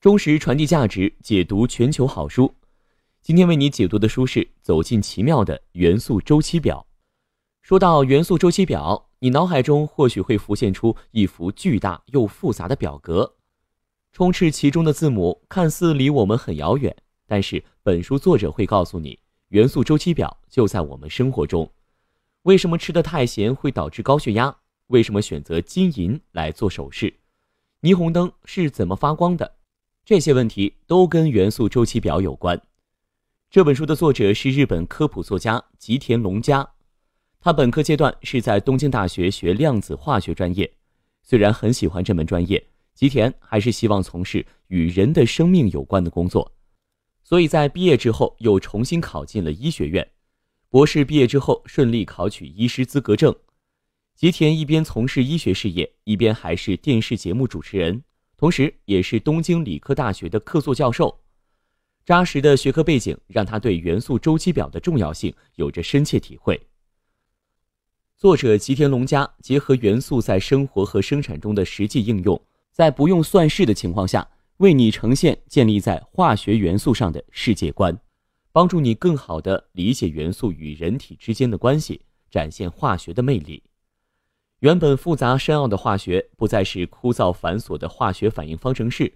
忠实传递价值，解读全球好书。今天为你解读的书是《走进奇妙的元素周期表》。说到元素周期表，你脑海中或许会浮现出一幅巨大又复杂的表格，充斥其中的字母看似离我们很遥远，但是本书作者会告诉你，元素周期表就在我们生活中。为什么吃得太咸会导致高血压？为什么选择金银来做首饰？霓虹灯是怎么发光的？这些问题都跟元素周期表有关。这本书的作者是日本科普作家吉田隆家，他本科阶段是在东京大学学量子化学专业，虽然很喜欢这门专业，吉田还是希望从事与人的生命有关的工作，所以在毕业之后又重新考进了医学院。博士毕业之后顺利考取医师资格证，吉田一边从事医学事业，一边还是电视节目主持人。同时，也是东京理科大学的客座教授。扎实的学科背景让他对元素周期表的重要性有着深切体会。作者吉田龙家结合元素在生活和生产中的实际应用，在不用算式的情况下，为你呈现建立在化学元素上的世界观，帮助你更好的理解元素与人体之间的关系，展现化学的魅力。原本复杂深奥的化学，不再是枯燥繁琐的化学反应方程式，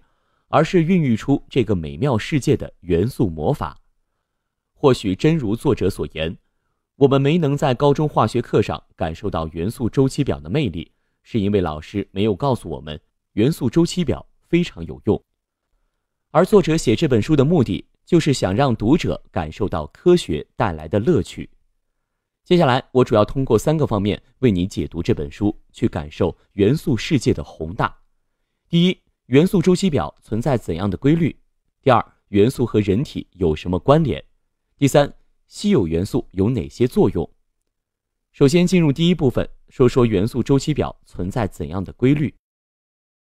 而是孕育出这个美妙世界的元素魔法。或许真如作者所言，我们没能在高中化学课上感受到元素周期表的魅力，是因为老师没有告诉我们元素周期表非常有用。而作者写这本书的目的，就是想让读者感受到科学带来的乐趣。接下来，我主要通过三个方面为你解读这本书，去感受元素世界的宏大。第一，元素周期表存在怎样的规律？第二，元素和人体有什么关联？第三，稀有元素有哪些作用？首先，进入第一部分，说说元素周期表存在怎样的规律。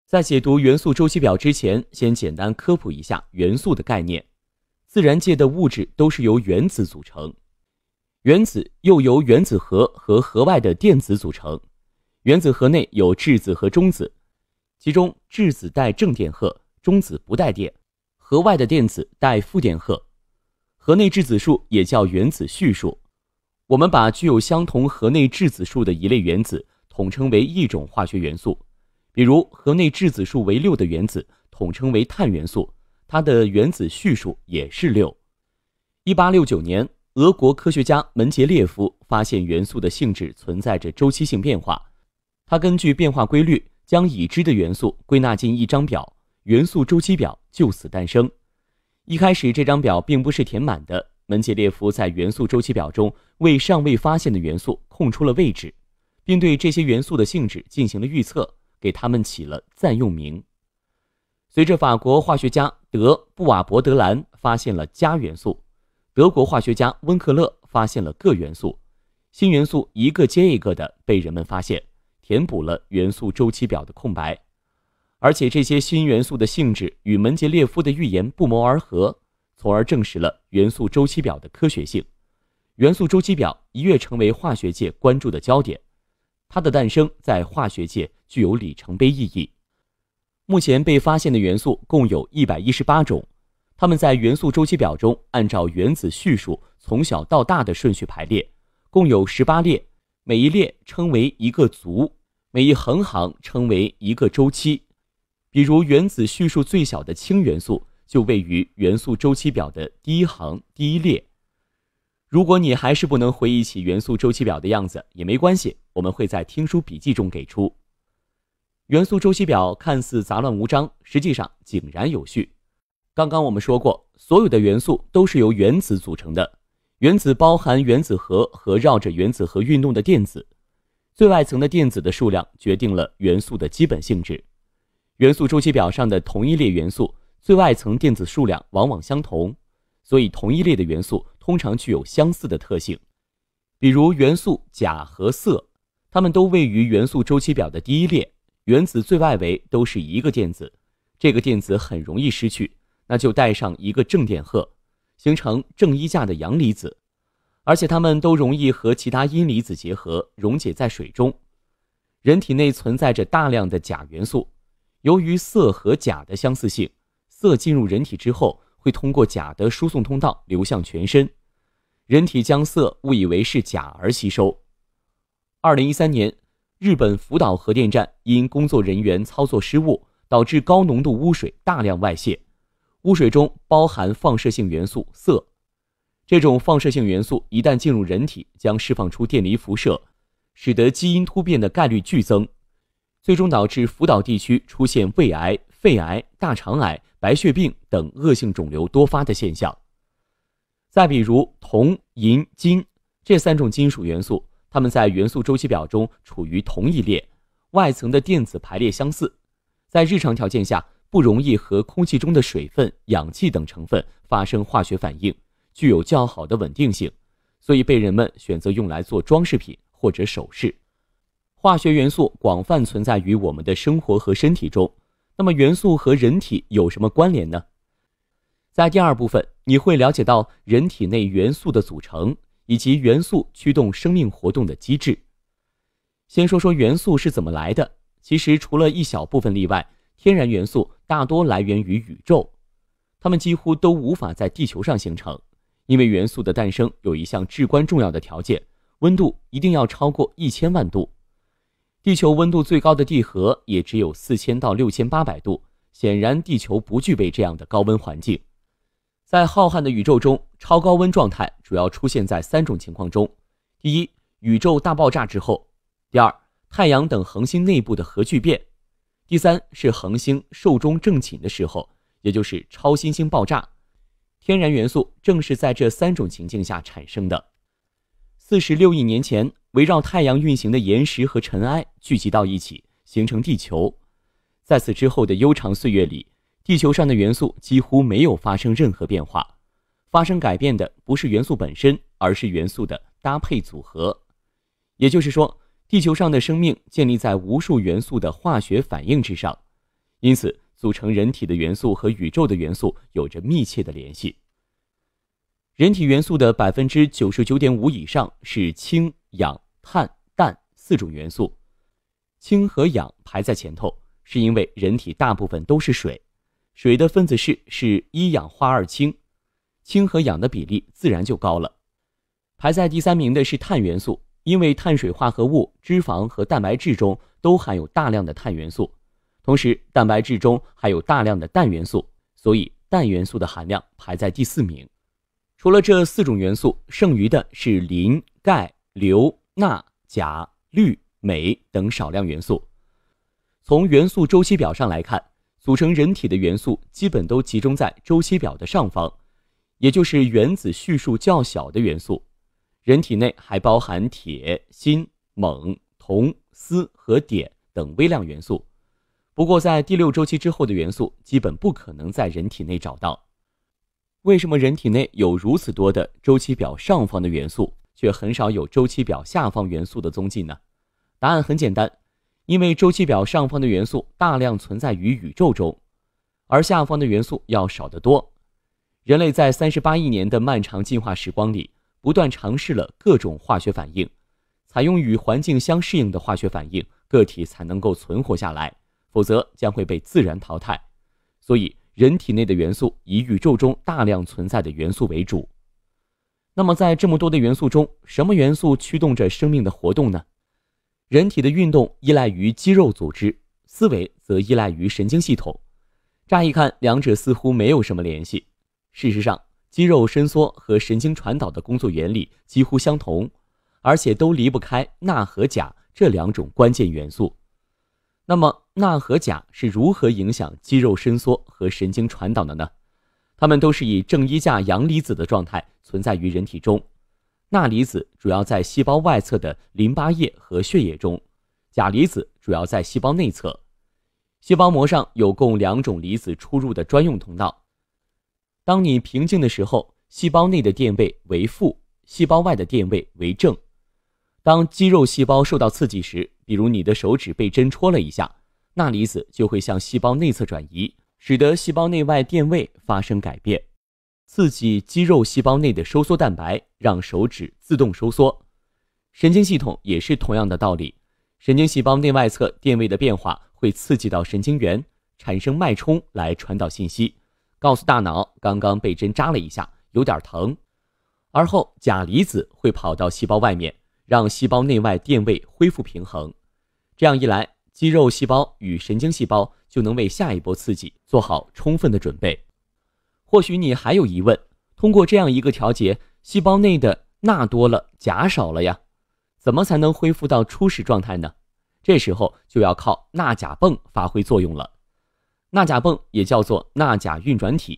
在解读元素周期表之前，先简单科普一下元素的概念。自然界的物质都是由原子组成。原子又由原子核和核外的电子组成。原子核内有质子和中子，其中质子带正电荷，中子不带电。核外的电子带负电荷。核内质子数也叫原子序数。我们把具有相同核内质子数的一类原子统称为一种化学元素。比如，核内质子数为六的原子统称为碳元素，它的原子序数也是六。一八六九年。俄国科学家门捷列夫发现元素的性质存在着周期性变化，他根据变化规律将已知的元素归纳进一张表，元素周期表就此诞生。一开始这张表并不是填满的，门捷列夫在元素周期表中为尚未发现的元素空出了位置，并对这些元素的性质进行了预测，给他们起了暂用名。随着法国化学家德布瓦伯德兰发现了镓元素。德国化学家温克勒发现了各元素，新元素一个接一个的被人们发现，填补了元素周期表的空白，而且这些新元素的性质与门捷列夫的预言不谋而合，从而证实了元素周期表的科学性。元素周期表一跃成为化学界关注的焦点，它的诞生在化学界具有里程碑意义。目前被发现的元素共有一百一十八种。它们在元素周期表中按照原子序数从小到大的顺序排列，共有十八列，每一列称为一个族，每一横行称为一个周期。比如，原子序数最小的氢元素就位于元素周期表的第一行第一列。如果你还是不能回忆起元素周期表的样子，也没关系，我们会在听书笔记中给出。元素周期表看似杂乱无章，实际上井然有序。刚刚我们说过，所有的元素都是由原子组成的，原子包含原子核和绕着原子核运动的电子，最外层的电子的数量决定了元素的基本性质。元素周期表上的同一列元素，最外层电子数量往往相同，所以同一列的元素通常具有相似的特性。比如元素钾和铯，它们都位于元素周期表的第一列，原子最外围都是一个电子，这个电子很容易失去。那就带上一个正电荷，形成正一价的阳离子，而且它们都容易和其他阴离子结合，溶解在水中。人体内存在着大量的钾元素，由于铯和钾的相似性，铯进入人体之后会通过钾的输送通道流向全身，人体将铯误以为是钾而吸收。二零一三年，日本福岛核电站因工作人员操作失误，导致高浓度污水大量外泄。污水中包含放射性元素铯，这种放射性元素一旦进入人体，将释放出电离辐射，使得基因突变的概率剧增，最终导致福岛地区出现胃癌、肺癌、大肠癌、白血病等恶性肿瘤多发的现象。再比如铜、银、金这三种金属元素，它们在元素周期表中处于同一列，外层的电子排列相似，在日常条件下。不容易和空气中的水分、氧气等成分发生化学反应，具有较好的稳定性，所以被人们选择用来做装饰品或者首饰。化学元素广泛存在于我们的生活和身体中，那么元素和人体有什么关联呢？在第二部分，你会了解到人体内元素的组成以及元素驱动生命活动的机制。先说说元素是怎么来的，其实除了一小部分例外。天然元素大多来源于宇宙，它们几乎都无法在地球上形成，因为元素的诞生有一项至关重要的条件，温度一定要超过一千万度。地球温度最高的地核也只有四千到六千八百度，显然地球不具备这样的高温环境。在浩瀚的宇宙中，超高温状态主要出现在三种情况中：第一，宇宙大爆炸之后；第二，太阳等恒星内部的核聚变。第三是恒星寿终正寝的时候，也就是超新星爆炸。天然元素正是在这三种情境下产生的。四十六亿年前，围绕太阳运行的岩石和尘埃聚集到一起，形成地球。在此之后的悠长岁月里，地球上的元素几乎没有发生任何变化。发生改变的不是元素本身，而是元素的搭配组合。也就是说。地球上的生命建立在无数元素的化学反应之上，因此组成人体的元素和宇宙的元素有着密切的联系。人体元素的百分之九十九点五以上是氢、氧、碳、氮四种元素，氢和氧排在前头，是因为人体大部分都是水，水的分子式是一氧化二氢，氢和氧的比例自然就高了。排在第三名的是碳元素。因为碳水化合物、脂肪和蛋白质中都含有大量的碳元素，同时蛋白质中还有大量的氮元素，所以氮元素的含量排在第四名。除了这四种元素，剩余的是磷、钙、硫、钠、钾、氯、镁等少量元素。从元素周期表上来看，组成人体的元素基本都集中在周期表的上方，也就是原子序数较小的元素。人体内还包含铁、锌、锰、铜、锶和碘等微量元素。不过，在第六周期之后的元素基本不可能在人体内找到。为什么人体内有如此多的周期表上方的元素，却很少有周期表下方元素的踪迹呢？答案很简单，因为周期表上方的元素大量存在于宇宙中，而下方的元素要少得多。人类在三十八亿年的漫长进化时光里。不断尝试了各种化学反应，采用与环境相适应的化学反应，个体才能够存活下来，否则将会被自然淘汰。所以，人体内的元素以宇宙中大量存在的元素为主。那么，在这么多的元素中，什么元素驱动着生命的活动呢？人体的运动依赖于肌肉组织，思维则依赖于神经系统。乍一看，两者似乎没有什么联系，事实上。肌肉伸缩和神经传导的工作原理几乎相同，而且都离不开钠和钾这两种关键元素。那么，钠和钾是如何影响肌肉伸缩和神经传导的呢？它们都是以正一价阳离子的状态存在于人体中。钠离子主要在细胞外侧的淋巴液和血液中，钾离子主要在细胞内侧。细胞膜上有供两种离子出入的专用通道。当你平静的时候，细胞内的电位为负，细胞外的电位为正。当肌肉细胞受到刺激时，比如你的手指被针戳了一下，钠离子就会向细胞内侧转移，使得细胞内外电位发生改变，刺激肌肉细胞内的收缩蛋白，让手指自动收缩。神经系统也是同样的道理，神经细胞内外侧电位的变化会刺激到神经元，产生脉冲来传导信息。告诉大脑刚刚被针扎了一下，有点疼。而后，钾离子会跑到细胞外面，让细胞内外电位恢复平衡。这样一来，肌肉细胞与神经细胞就能为下一波刺激做好充分的准备。或许你还有疑问：通过这样一个调节，细胞内的钠多了，钾少了呀？怎么才能恢复到初始状态呢？这时候就要靠钠钾泵发挥作用了。钠钾泵也叫做钠钾运转体，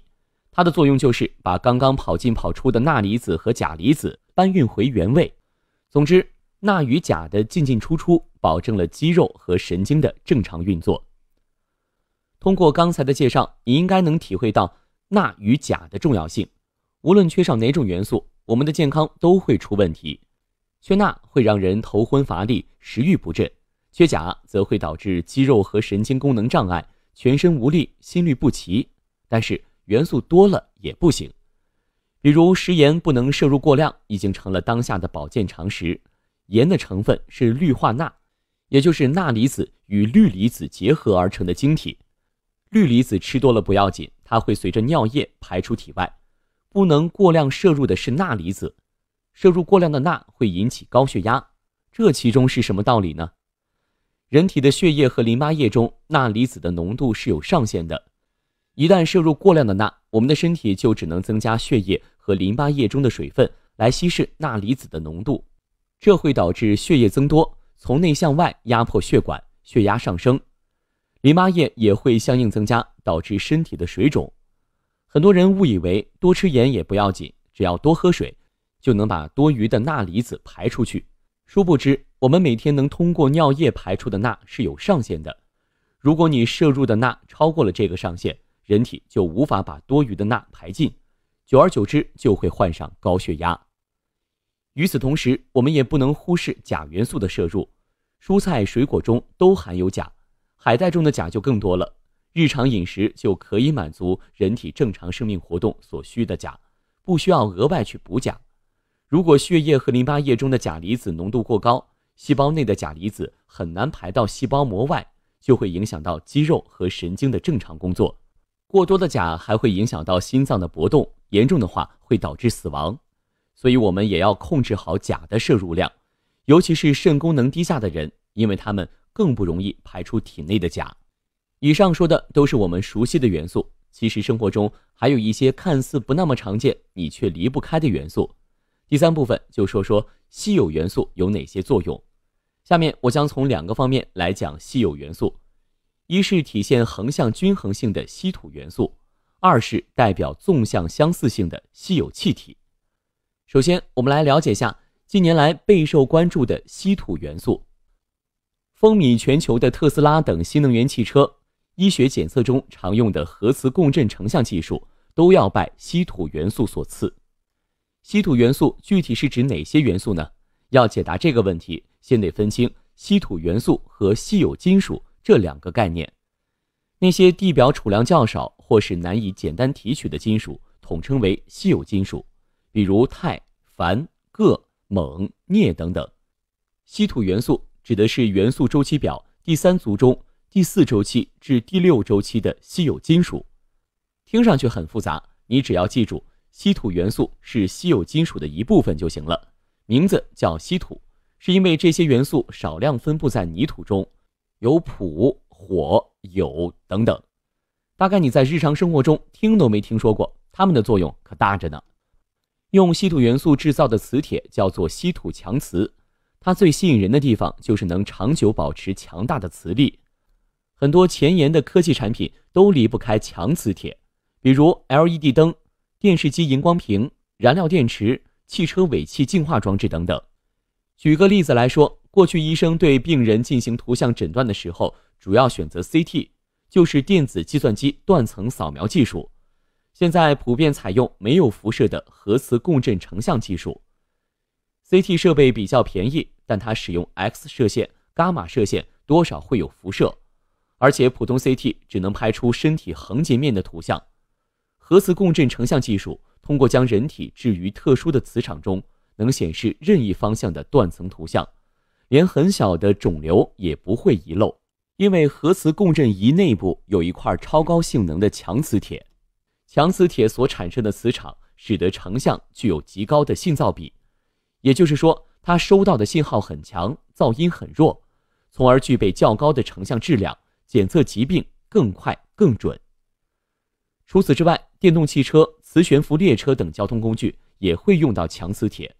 它的作用就是把刚刚跑进跑出的钠离子和钾离子搬运回原位。总之，钠与钾的进进出出，保证了肌肉和神经的正常运作。通过刚才的介绍，你应该能体会到钠与钾的重要性。无论缺少哪种元素，我们的健康都会出问题。缺钠会让人头昏乏力、食欲不振；缺钾则会导致肌肉和神经功能障碍。全身无力、心律不齐，但是元素多了也不行。比如食盐不能摄入过量，已经成了当下的保健常识。盐的成分是氯化钠，也就是钠离子与氯离子结合而成的晶体。氯离子吃多了不要紧，它会随着尿液排出体外。不能过量摄入的是钠离子，摄入过量的钠会引起高血压。这其中是什么道理呢？人体的血液和淋巴液中钠离子的浓度是有上限的，一旦摄入过量的钠，我们的身体就只能增加血液和淋巴液中的水分来稀释钠离子的浓度，这会导致血液增多，从内向外压迫血管，血压上升；淋巴液也会相应增加，导致身体的水肿。很多人误以为多吃盐也不要紧，只要多喝水就能把多余的钠离子排出去。殊不知，我们每天能通过尿液排出的钠是有上限的。如果你摄入的钠超过了这个上限，人体就无法把多余的钠排尽，久而久之就会患上高血压。与此同时，我们也不能忽视钾元素的摄入。蔬菜、水果中都含有钾，海带中的钾就更多了。日常饮食就可以满足人体正常生命活动所需的钾，不需要额外去补钾。如果血液和淋巴液中的钾离子浓度过高，细胞内的钾离子很难排到细胞膜外，就会影响到肌肉和神经的正常工作。过多的钾还会影响到心脏的搏动，严重的话会导致死亡。所以我们也要控制好钾的摄入量，尤其是肾功能低下的人，因为他们更不容易排出体内的钾。以上说的都是我们熟悉的元素，其实生活中还有一些看似不那么常见，你却离不开的元素。第三部分就说说稀有元素有哪些作用。下面我将从两个方面来讲稀有元素：一是体现横向均衡性的稀土元素，二是代表纵向相似性的稀有气体。首先，我们来了解一下近年来备受关注的稀土元素。风靡全球的特斯拉等新能源汽车，医学检测中常用的核磁共振成像技术，都要拜稀土元素所赐。稀土元素具体是指哪些元素呢？要解答这个问题，先得分清稀土元素和稀有金属这两个概念。那些地表储量较少或是难以简单提取的金属统称为稀有金属，比如钛、钒、铬、锰、镍等等。稀土元素指的是元素周期表第三族中第四周期至第六周期的稀有金属。听上去很复杂，你只要记住。稀土元素是稀有金属的一部分就行了，名字叫稀土，是因为这些元素少量分布在泥土中，有普、火、有等等。大概你在日常生活中听都没听说过，它们的作用可大着呢。用稀土元素制造的磁铁叫做稀土强磁，它最吸引人的地方就是能长久保持强大的磁力。很多前沿的科技产品都离不开强磁铁，比如 LED 灯。电视机、荧光屏、燃料电池、汽车尾气净化装置等等。举个例子来说，过去医生对病人进行图像诊断的时候，主要选择 CT，就是电子计算机断层扫描技术。现在普遍采用没有辐射的核磁共振成像技术。CT 设备比较便宜，但它使用 X 射线、伽马射线，多少会有辐射，而且普通 CT 只能拍出身体横截面的图像。核磁共振成像技术通过将人体置于特殊的磁场中，能显示任意方向的断层图像，连很小的肿瘤也不会遗漏。因为核磁共振仪内部有一块超高性能的强磁铁，强磁铁所产生的磁场使得成像具有极高的信噪比，也就是说，它收到的信号很强，噪音很弱，从而具备较高的成像质量，检测疾病更快更准。除此之外，电动汽车、磁悬浮列车等交通工具也会用到强磁铁。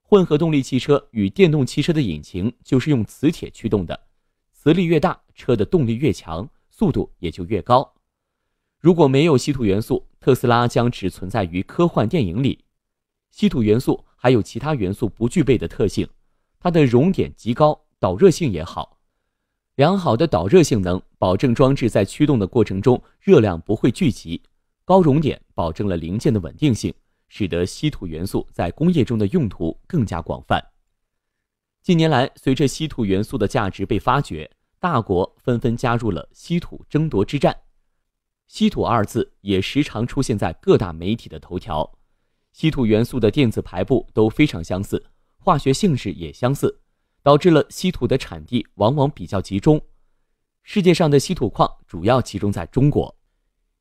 混合动力汽车与电动汽车的引擎就是用磁铁驱动的，磁力越大，车的动力越强，速度也就越高。如果没有稀土元素，特斯拉将只存在于科幻电影里。稀土元素还有其他元素不具备的特性，它的熔点极高，导热性也好。良好的导热性能保证装置在驱动的过程中热量不会聚集。高熔点保证了零件的稳定性，使得稀土元素在工业中的用途更加广泛。近年来，随着稀土元素的价值被发掘，大国纷纷加入了稀土争夺之战。稀土二字也时常出现在各大媒体的头条。稀土元素的电子排布都非常相似，化学性质也相似，导致了稀土的产地往往比较集中。世界上的稀土矿主要集中在中国。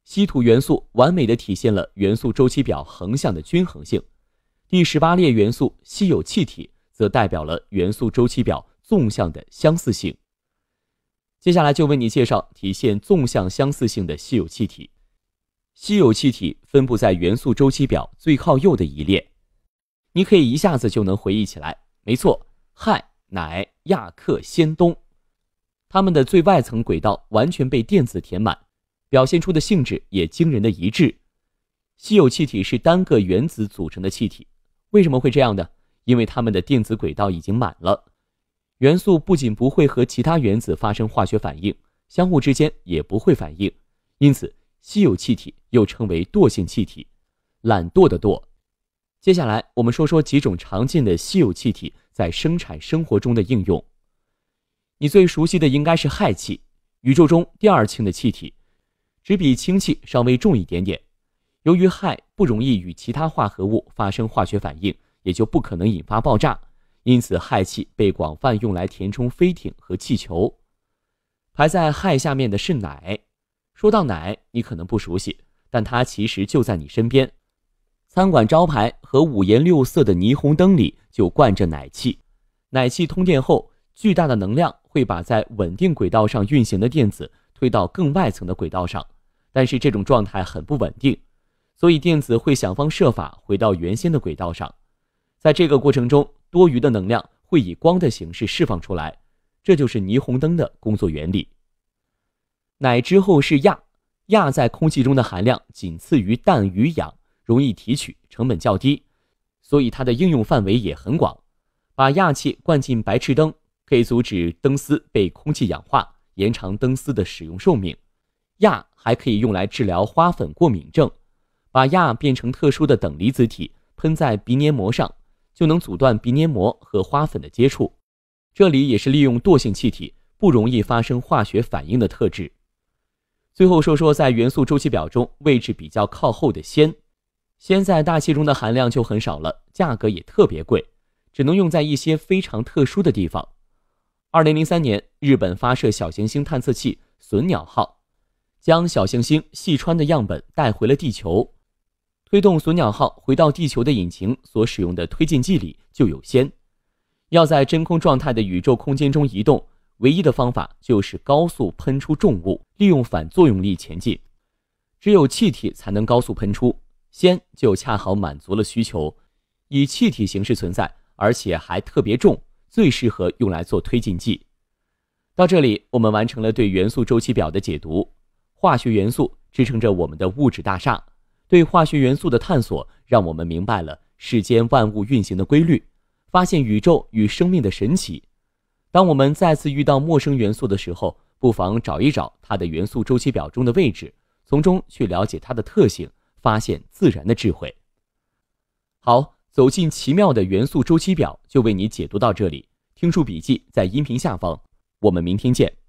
稀土元素完美的体现了元素周期表横向的均衡性，第十八列元素稀有气体则代表了元素周期表纵向的相似性。接下来就为你介绍体现纵向相似性的稀有气体。稀有气体分布在元素周期表最靠右的一列，你可以一下子就能回忆起来。没错，氦、氖、氩、氪、氙、氡，它们的最外层轨道完全被电子填满。表现出的性质也惊人的一致。稀有气体是单个原子组成的气体，为什么会这样呢？因为它们的电子轨道已经满了。元素不仅不会和其他原子发生化学反应，相互之间也不会反应，因此稀有气体又称为惰性气体，懒惰的惰。接下来我们说说几种常见的稀有气体在生产生活中的应用。你最熟悉的应该是氦气，宇宙中第二轻的气体。只比氢气稍微重一点点。由于氦不容易与其他化合物发生化学反应，也就不可能引发爆炸，因此氦气被广泛用来填充飞艇和气球。排在氦下面的是奶。说到奶，你可能不熟悉，但它其实就在你身边。餐馆招牌和五颜六色的霓虹灯里就灌着奶气。奶气通电后，巨大的能量会把在稳定轨道上运行的电子推到更外层的轨道上。但是这种状态很不稳定，所以电子会想方设法回到原先的轨道上。在这个过程中，多余的能量会以光的形式释放出来，这就是霓虹灯的工作原理。奶之后是氩，氩在空气中的含量仅次于氮与氧，容易提取，成本较低，所以它的应用范围也很广。把氩气灌进白炽灯，可以阻止灯丝被空气氧化，延长灯丝的使用寿命。氩。还可以用来治疗花粉过敏症，把氩变成特殊的等离子体，喷在鼻黏膜上，就能阻断鼻黏膜和花粉的接触。这里也是利用惰性气体不容易发生化学反应的特质。最后说说在元素周期表中位置比较靠后的氙，氙在大气中的含量就很少了，价格也特别贵，只能用在一些非常特殊的地方。二零零三年，日本发射小行星探测器隼鸟号。将小行星细川的样本带回了地球，推动隼鸟号回到地球的引擎所使用的推进剂里就有氙。要在真空状态的宇宙空间中移动，唯一的方法就是高速喷出重物，利用反作用力前进。只有气体才能高速喷出，氙就恰好满足了需求。以气体形式存在，而且还特别重，最适合用来做推进剂。到这里，我们完成了对元素周期表的解读。化学元素支撑着我们的物质大厦，对化学元素的探索让我们明白了世间万物运行的规律，发现宇宙与生命的神奇。当我们再次遇到陌生元素的时候，不妨找一找它的元素周期表中的位置，从中去了解它的特性，发现自然的智慧。好，走进奇妙的元素周期表就为你解读到这里，听书笔记在音频下方，我们明天见。